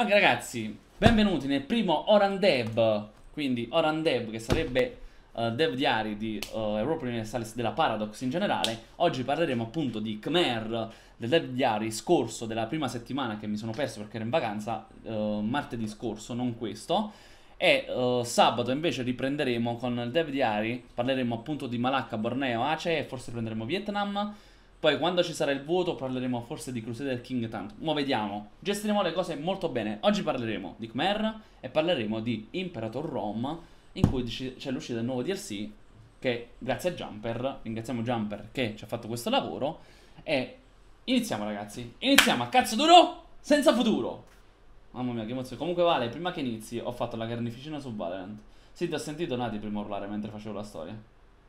Ok ragazzi, benvenuti nel primo Oran Deb, quindi Oran Deb che sarebbe uh, dev diari di uh, Europa Universalis della Paradox in generale. Oggi parleremo appunto di Khmer, del dev Diary scorso della prima settimana che mi sono perso perché ero in vacanza, uh, martedì scorso, non questo. E uh, sabato invece riprenderemo con il dev Diary parleremo appunto di Malacca, Borneo, Aceh e forse prenderemo Vietnam poi quando ci sarà il voto parleremo forse di Crusader King Tank. Ma vediamo. Gestiremo le cose molto bene. Oggi parleremo di Khmer e parleremo di Imperator Rome in cui c'è l'uscita del nuovo DLC che grazie a Jumper, ringraziamo Jumper che ci ha fatto questo lavoro e iniziamo ragazzi. Iniziamo a cazzo duro senza futuro. Mamma mia che emozione. Comunque Vale, prima che inizi ho fatto la carnificina su Valorant. Sì, ti ho sentito Nati prima urlare mentre facevo la storia.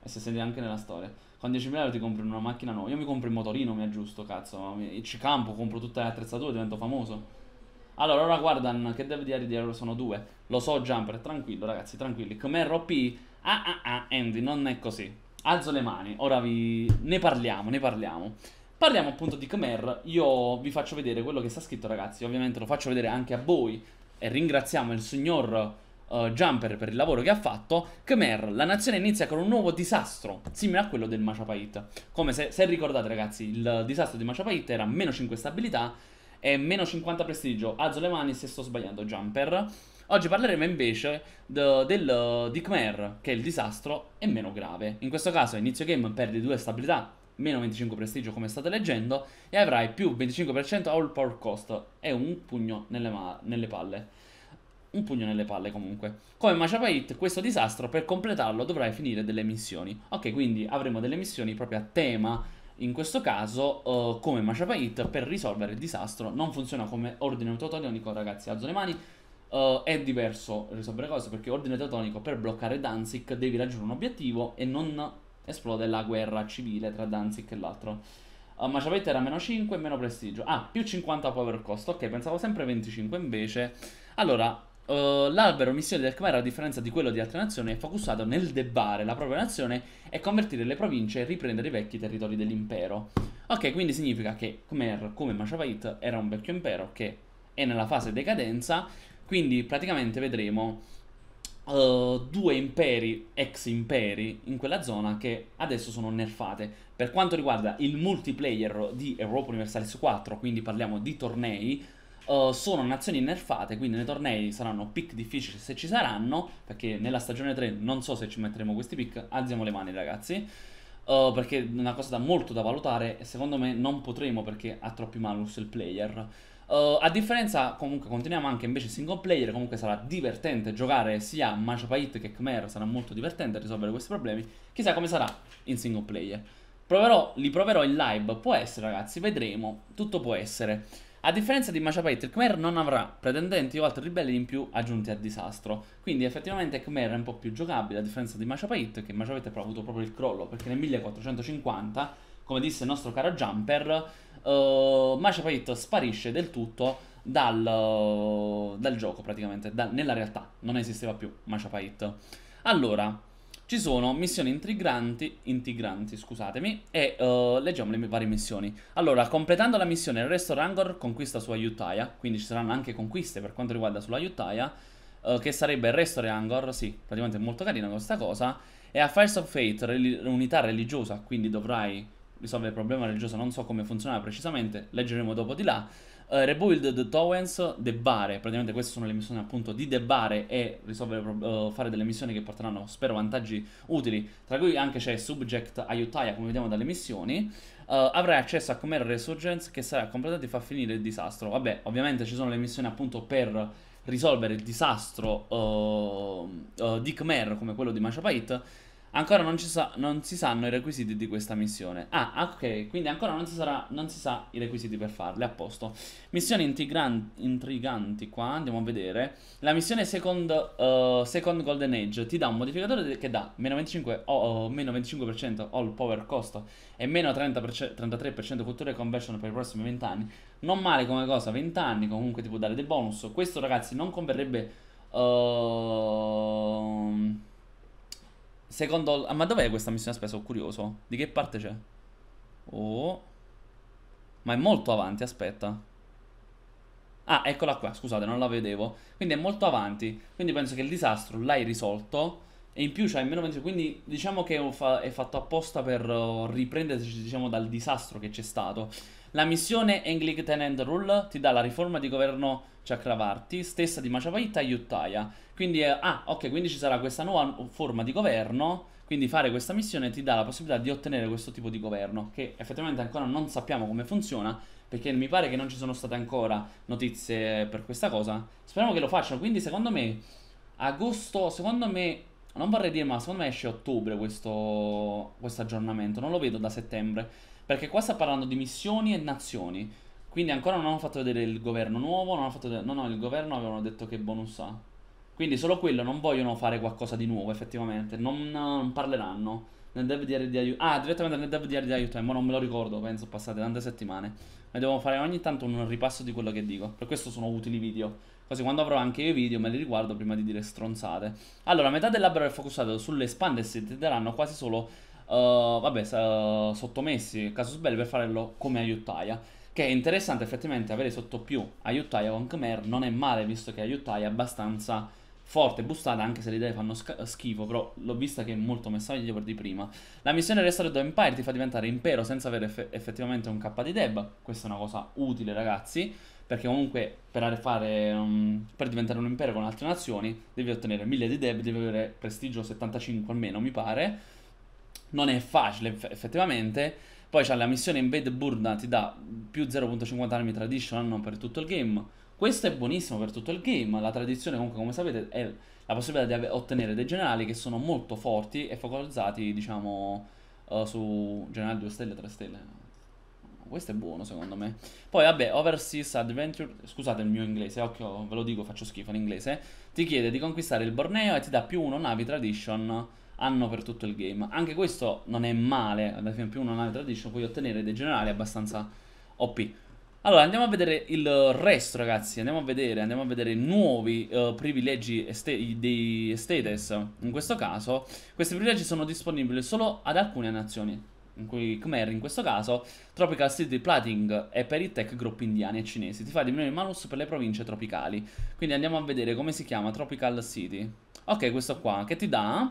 E se siete anche nella storia. Con 10.000 euro ti compri una macchina nuova. Io mi compro il motorino, mi aggiusto, cazzo. Ci campo, compro tutte le attrezzature, divento famoso. Allora, ora guardan che dev di euro sono due. Lo so, Jumper, tranquillo, ragazzi, tranquilli. Come ROP, ah ah ah, Andy, non è così. Alzo le mani, ora vi... ne parliamo, ne parliamo. Parliamo appunto di Khmer, io vi faccio vedere quello che sta scritto ragazzi, ovviamente lo faccio vedere anche a voi e ringraziamo il signor uh, Jumper per il lavoro che ha fatto, Khmer, la nazione inizia con un nuovo disastro, simile a quello del Machapait. Come se, se ricordate ragazzi, il disastro di Machapait era meno 5 stabilità e meno 50 prestigio. Alzo le mani se sto sbagliando Jumper. Oggi parleremo invece de, del, di Khmer, che è il disastro è meno grave. In questo caso a inizio game perdi 2 stabilità, meno 25 prestigio come state leggendo, e avrai più 25% all power cost e un pugno nelle, nelle palle un pugno nelle palle comunque. Come Machapait, questo disastro per completarlo dovrai finire delle missioni. Ok, quindi avremo delle missioni proprio a tema, in questo caso uh, come Machapait, per risolvere il disastro. Non funziona come ordine autotonico, ragazzi, alzo le mani. Uh, è diverso risolvere cose perché ordine teutonico per bloccare Danzig devi raggiungere un obiettivo e non esplode la guerra civile tra Danzig e l'altro. Uh, ma c'avete era meno 5 e meno prestigio. Ah, più 50 power cost. Ok, pensavo sempre 25 invece. Allora, eh, l'albero missione del Khmer, a differenza di quello di altre nazioni, è focussato nel debbare la propria nazione e convertire le province e riprendere i vecchi territori dell'impero. Ok, quindi significa che Khmer, come Mashapait, era un vecchio impero che è nella fase decadenza, quindi praticamente vedremo uh, due imperi, ex imperi, in quella zona che adesso sono nerfate. Per quanto riguarda il multiplayer di Europa Universalis 4, quindi parliamo di tornei, eh, sono nazioni nerfate, quindi nei tornei saranno pick difficili se ci saranno, perché nella stagione 3 non so se ci metteremo questi pick, alziamo le mani ragazzi. Uh, perché è una cosa da molto da valutare e secondo me non potremo perché ha troppi malus il player. Uh, a differenza, comunque, continuiamo anche invece single player, comunque sarà divertente giocare sia Matchup che Khmer, sarà molto divertente risolvere questi problemi, chissà come sarà in single player. Proverò, li proverò in live, può essere ragazzi, vedremo, tutto può essere. A differenza di Majapahit, il Khmer non avrà pretendenti o altri ribelli in più aggiunti al disastro. Quindi effettivamente il Khmer è un po' più giocabile, a differenza di Majapahit, che Majapahit ha avuto proprio il crollo, perché nel 1450, come disse il nostro caro Jumper, uh, eh, Majapahit sparisce del tutto dal, uh, dal gioco praticamente, da, nella realtà, non esisteva più Majapahit. Allora, ci sono missioni intriganti, intriganti scusatemi, e uh, leggiamo le varie missioni. Allora, completando la missione, il resto Rangor conquista su Ayutthaya, quindi ci saranno anche conquiste per quanto riguarda sulla Ayutthaya, uh, eh, che sarebbe il resto Rangor, sì, praticamente è molto carina questa cosa, e a Fires of Fate, rel unità religiosa, quindi dovrai risolvere il problema religioso, non so come funzionava precisamente, leggeremo dopo di là, Uh, eh, rebuild the Towens, debbare, praticamente queste sono le missioni appunto di debbare e risolvere, uh, fare delle missioni che porteranno, spero, vantaggi utili, tra cui anche c'è Subject Aiutaia, come vediamo dalle missioni. Uh, avrai accesso a Comer Resurgence che sarà completato e fa finire il disastro. Vabbè, ovviamente ci sono le missioni appunto per risolvere il disastro eh, di Khmer come quello di Machapait Ancora non, sa, non, si sanno i requisiti di questa missione. Ah, ok, quindi ancora non si, sarà, non si sa i requisiti per farle, a posto. Missioni intriganti qua, andiamo a vedere. La missione second, uh, second Golden Age ti dà un modificatore che dà meno 25%, oh, oh, meno 25% all power cost e meno 30%, 33% culture conversion per i prossimi 20 anni. Non male come cosa, 20 anni comunque ti può dare dei bonus. Questo ragazzi non converrebbe... Uh, Secondo... Ah, ma dov'è questa missione spesa? Sono curioso. Di che parte c'è? Oh. Ma è molto avanti, aspetta. Ah, eccola qua, scusate, non la vedevo. Quindi è molto avanti. Quindi penso che il disastro l'hai risolto. E in più c'hai meno pensiero. Quindi diciamo che è fatto apposta per oh, riprendersi, diciamo, dal disastro che c'è stato. La missione Englik Tenant Rule ti dà la riforma di governo Chakravarti, stessa di Machapaita e Yuttaya. Quindi, eh, ah, ok, quindi ci sarà questa nuova forma di governo. Quindi fare questa missione ti dà la possibilità di ottenere questo tipo di governo, che effettivamente ancora non sappiamo come funziona, perché mi pare che non ci sono state ancora notizie per questa cosa. Speriamo che lo facciano, quindi secondo me agosto, secondo me non vorrei dire, ma secondo me esce ottobre questo, questo aggiornamento. Non lo vedo da settembre. Perché qua sta parlando di missioni e nazioni. Quindi ancora non hanno fatto vedere il governo nuovo. Non hanno fatto vedere, no, no, il governo avevano detto che bonus ha. Quindi solo quello, non vogliono fare qualcosa di nuovo effettivamente. Non, non parleranno nel dev di RD Aiuto. Ah, direttamente nel dev di RD Aiuto. Eh, ma non me lo ricordo, penso passate tante settimane. Noi devo fare ogni tanto un ripasso di quello che dico. Per questo sono utili i video. Così quando avrò anche io i video me li riguardo prima di dire stronzate. Allora, metà del labbro è focussato sulle sull'espandersi Ti daranno quasi solo. Uh, vabbè, uh, sottomessi casus belli per farlo come aiutaia. Che è interessante effettivamente avere sotto più aiutaia con Khmer non è male, visto che aiutaia è abbastanza forte, boostata, anche se le idee fanno schifo, però l'ho vista che è molto messa meglio di prima. La missione Restored Empire ti fa diventare impero senza avere eff effettivamente un K di deb, questa è una cosa utile ragazzi, perché comunque per, fare, um, per diventare un impero con altre nazioni devi ottenere 1000 di deb, devi avere prestigio 75 almeno mi pare, non è facile effettivamente. Poi c'è la missione Invade Burda, ti dà più 0.50 armi traditional per tutto il game questo è buonissimo per tutto il game, la tradizione comunque come sapete è la possibilità di ottenere dei generali che sono molto forti e focalizzati diciamo uh, su generali 2 stelle, 3 stelle. Questo è buono secondo me. Poi vabbè, Overseas Adventure, scusate il mio inglese, occhio, ve lo dico, faccio schifo l'inglese. Ti chiede di conquistare il Borneo e ti dà più 1 navi tradition Anno per tutto il game. Anche questo non è male, ad esempio più 1 navi tradition puoi ottenere dei generali abbastanza OP. Allora, andiamo a vedere il resto, ragazzi. Andiamo a vedere, andiamo a vedere nuovi uh, privilegi di status. In questo caso, questi privilegi sono disponibili solo ad alcune nazioni. In cui Khmer, in questo caso, Tropical City Plating è per i tech group indiani e cinesi. Ti fa diminuire il malus per le province tropicali. Quindi andiamo a vedere come si chiama Tropical City. Ok, questo qua, che ti dà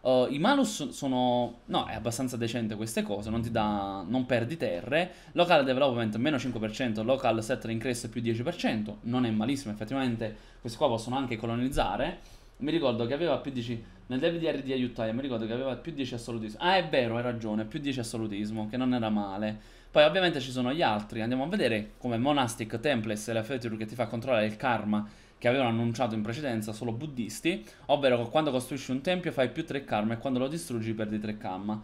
Uh, I malus sono... No, è abbastanza decente queste cose, non ti dà... non perdi terre. Local development meno 5%, local settler increase più 10%, non è malissimo, effettivamente questi qua possono anche colonizzare. Mi ricordo che aveva più 10... Nel DVDR di Aiutai, mi ricordo che aveva più 10 assolutismo. Ah, è vero, hai ragione, più 10 assolutismo, che non era male. Poi ovviamente ci sono gli altri, andiamo a vedere come Monastic Templates e la feature che ti fa controllare il karma che avevano annunciato in precedenza solo buddisti, ovvero che quando costruisci un tempio fai più tre karma e quando lo distruggi perdi tre karma.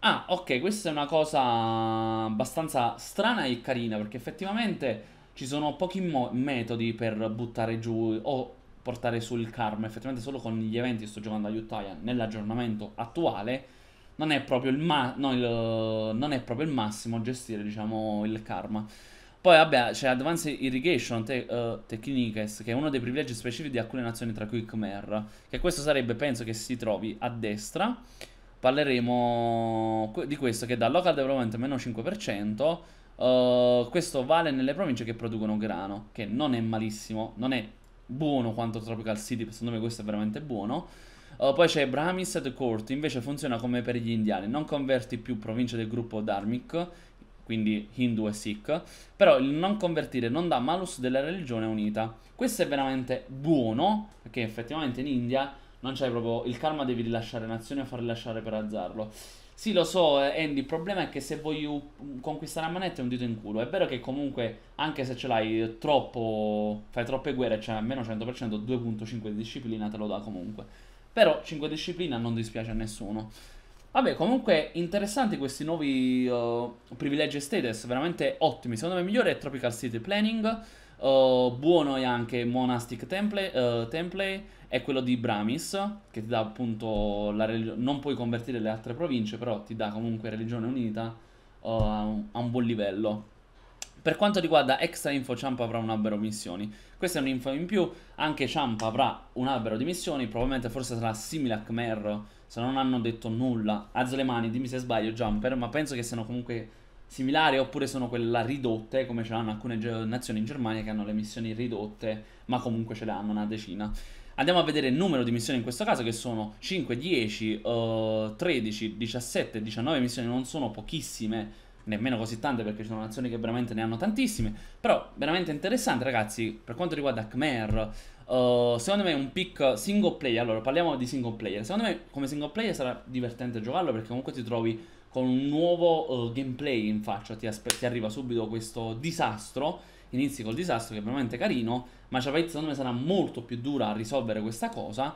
Ah, ok, questa è una cosa abbastanza strana e carina, perché effettivamente ci sono pochi metodi per buttare giù o portare su il karma, effettivamente solo con gli eventi sto giocando a Yutaya, nell'aggiornamento attuale, non è, no, il, non è proprio il massimo gestire, diciamo, il karma. Poi vabbè c'è Advanced Irrigation te- uh, eh, Techniques che è uno dei privilegi specifici di alcune nazioni tra cui Khmer Che questo sarebbe penso che si trovi a destra Parleremo di questo che da local development meno 5% uh, eh, Questo vale nelle province che producono grano Che non è malissimo, non è buono quanto Tropical City Secondo me questo è veramente buono uh, poi c'è Brahmis at Court, invece funziona come per gli indiani, non converti più province del gruppo Dharmic quindi Hindu e Sikh, però il non convertire non dà malus della religione unita. Questo è veramente buono, perché effettivamente in India non c'è proprio il karma devi rilasciare nazioni o far rilasciare per azzarlo. Sì, lo so, eh, Andy, il problema è che se vuoi conquistare una manetta è un dito in culo. È vero che comunque, anche se ce l'hai troppo, fai troppe guerre, cioè almeno 100%, 2.5 di disciplina te lo dà comunque. Però 5 disciplina non dispiace a nessuno. Vabbè, comunque interessanti questi nuovi uh, privilegi e status, veramente ottimi. Secondo me il migliore è Tropical City Planning, uh, buono è anche Monastic Template, uh, template è quello di Bramis, che ti dà appunto la religione, non puoi convertire le altre province, però ti dà comunque religione unita uh, a un buon livello. Per quanto riguarda extra info, Ciampa avrà un albero missioni. Questa è un'info in più, anche Ciampa avrà un albero di missioni, probabilmente forse sarà simile a Khmer, se non hanno detto nulla. Alzo le mani, dimmi se sbaglio, Jumper, ma penso che siano comunque similari oppure sono quelle ridotte, come ce l'hanno alcune nazioni in Germania che hanno le missioni ridotte, ma comunque ce le hanno una decina. Andiamo a vedere il numero di missioni in questo caso che sono 5, 10, uh, 13, 17, 19 missioni, non sono pochissime nemmeno così tante perché ci sono nazioni che veramente ne hanno tantissime, però veramente interessante ragazzi, per quanto riguarda Khmer, uh, secondo me è un pick single player, allora parliamo di single player, secondo me come single player sarà divertente giocarlo perché comunque ti trovi con un nuovo uh, gameplay in faccia, ti, ti arriva subito questo disastro, inizi col disastro che è veramente carino, ma Chavet secondo me sarà molto più dura a risolvere questa cosa,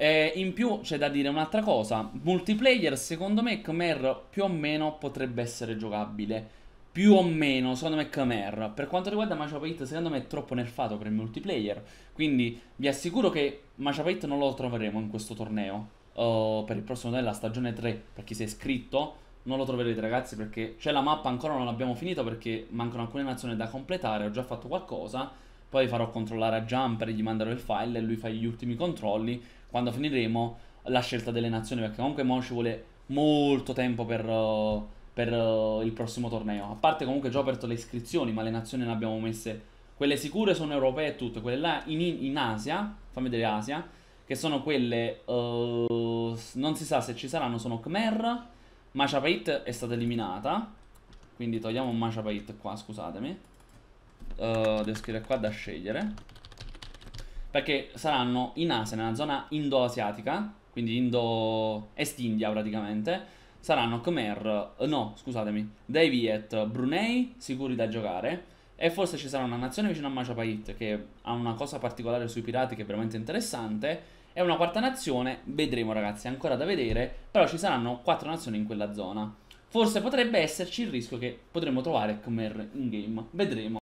e eh, in più c'è da dire un'altra cosa, multiplayer secondo me Khmer più o meno potrebbe essere giocabile. Più o meno, secondo me Khmer. Per quanto riguarda Mashup 8, secondo me è troppo nerfato per il multiplayer. Quindi vi assicuro che Mashup 8 non lo troveremo in questo torneo. Uh, per il prossimo della stagione 3, per chi si è iscritto, non lo troverete ragazzi perché c'è la mappa ancora non l'abbiamo finita perché mancano alcune nazioni da completare, ho già fatto qualcosa, poi farò controllare a Jumper, gli manderò il file e lui fa gli ultimi controlli quando finiremo la scelta delle nazioni, perché comunque Mon ci vuole molto tempo per, eh, per eh, il prossimo torneo. A parte comunque già ho aperto le iscrizioni, ma le nazioni le abbiamo messe. Quelle sicure sono europee e tutte, quelle là in, in Asia, fammi vedere Asia, che sono quelle, uh, non si sa se ci saranno, sono Khmer, Machapait è stata eliminata, quindi togliamo Machapait qua, scusatemi. devo scrivere qua da scegliere perché saranno in Asia, nella zona indo-asiatica, quindi indo-est India praticamente, saranno Khmer, eh, no scusatemi, dei Viet, Brunei sicuri da giocare e forse ci sarà una nazione vicino a Machapait che ha una cosa particolare sui pirati che è veramente interessante e una quarta nazione, vedremo ragazzi, ancora da vedere, però ci saranno quattro nazioni in quella zona. Forse potrebbe esserci il rischio che potremmo trovare Khmer in game, vedremo.